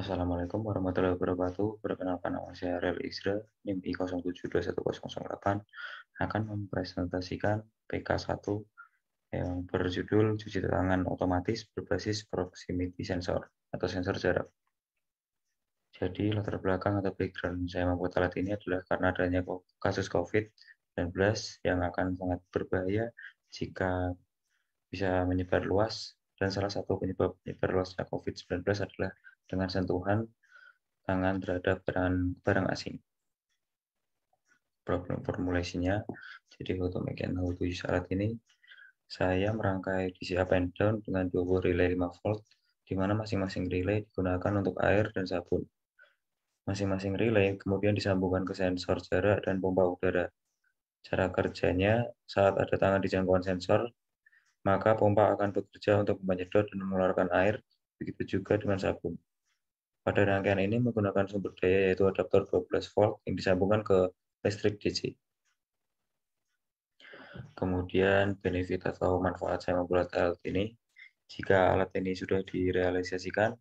Assalamualaikum warahmatullahi wabarakatuh. Perkenalkan nama saya Rel Isra, NIM 0721008 akan mempresentasikan PK1 yang berjudul cuci tangan otomatis berbasis proximity sensor atau sensor jarak. Jadi latar belakang atau background saya membuat alat ini adalah karena adanya kasus COVID-19 yang akan sangat berbahaya jika bisa menyebar luas dan salah satu penyebab menyebar luasnya COVID-19 adalah dengan sentuhan tangan terhadap barang, barang asing. Problem formulasinya, jadi untuk bagian how to use alat ini, saya merangkai DC up and down dengan 20 relay 5 volt, di mana masing-masing relay digunakan untuk air dan sabun. Masing-masing relay kemudian disambungkan ke sensor jarak dan pompa udara. Cara kerjanya, saat ada tangan di jangkauan sensor, maka pompa akan bekerja untuk menyedot dan mengeluarkan air, begitu juga dengan sabun. Pada rangkaian ini menggunakan sumber daya yaitu adaptor 12 volt yang disambungkan ke listrik DC. Kemudian benefit atau manfaat saya membuat alat ini, jika alat ini sudah direalisasikan,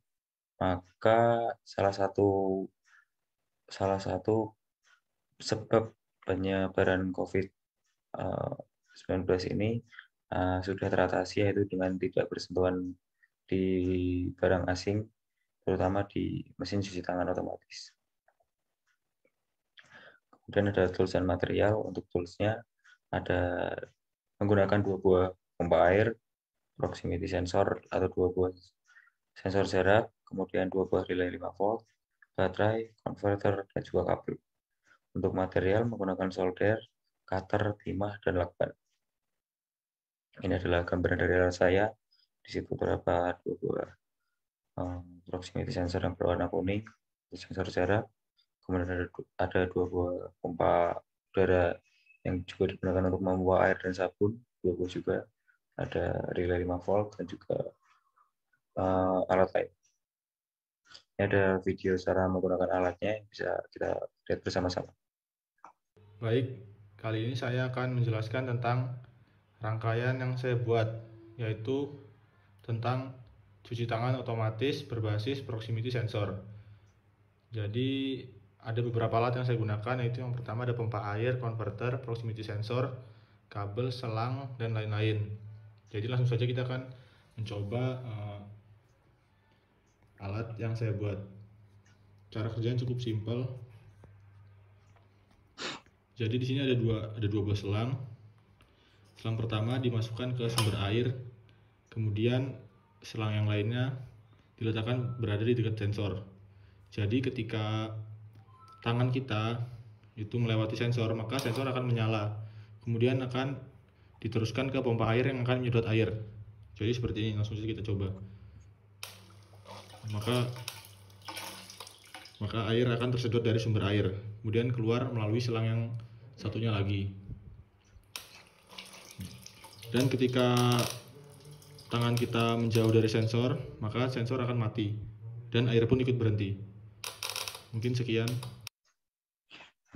maka salah satu salah satu sebab penyebaran COVID-19 eh, ini eh, sudah teratasi yaitu dengan tidak bersentuhan di barang asing terutama di mesin cuci tangan otomatis. Kemudian ada tools dan material. Untuk toolsnya ada menggunakan dua buah pompa air, proximity sensor atau dua buah sensor jarak, kemudian dua buah relay 5 volt, baterai, converter, dan juga kabel. Untuk material menggunakan solder, cutter, timah, dan lakban. Ini adalah gambaran dari saya. Di situ terdapat dua buah proximity sensor yang berwarna kuning, sensor jarak, kemudian ada, ada dua buah pompa udara yang juga digunakan untuk membuang air dan sabun, dua buah juga, ada relay 5 volt dan juga uh, alat lain. Ini ada video cara menggunakan alatnya yang bisa kita lihat bersama-sama. Baik, kali ini saya akan menjelaskan tentang rangkaian yang saya buat, yaitu tentang cuci tangan otomatis berbasis proximity sensor. Jadi ada beberapa alat yang saya gunakan yaitu yang pertama ada pompa air, converter, proximity sensor, kabel, selang dan lain-lain. Jadi langsung saja kita akan mencoba uh, alat yang saya buat. Cara kerjanya cukup simpel. Jadi di sini ada dua ada dua buah selang. Selang pertama dimasukkan ke sumber air, kemudian selang yang lainnya diletakkan berada di dekat sensor. Jadi ketika tangan kita itu melewati sensor, maka sensor akan menyala. Kemudian akan diteruskan ke pompa air yang akan menyedot air. Jadi seperti ini, langsung saja kita coba. Maka maka air akan tersedot dari sumber air, kemudian keluar melalui selang yang satunya lagi. Dan ketika tangan kita menjauh dari sensor, maka sensor akan mati dan air pun ikut berhenti. Mungkin sekian.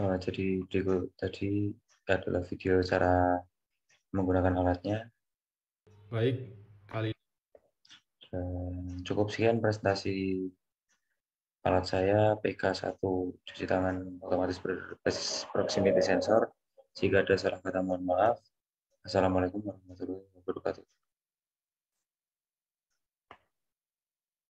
Uh, jadi berikut tadi adalah video cara menggunakan alatnya. Baik, kali dan cukup sekian presentasi alat saya PK1 cuci tangan otomatis berbasis proximity sensor. Jika ada salah kata mohon maaf. Assalamualaikum warahmatullahi wabarakatuh.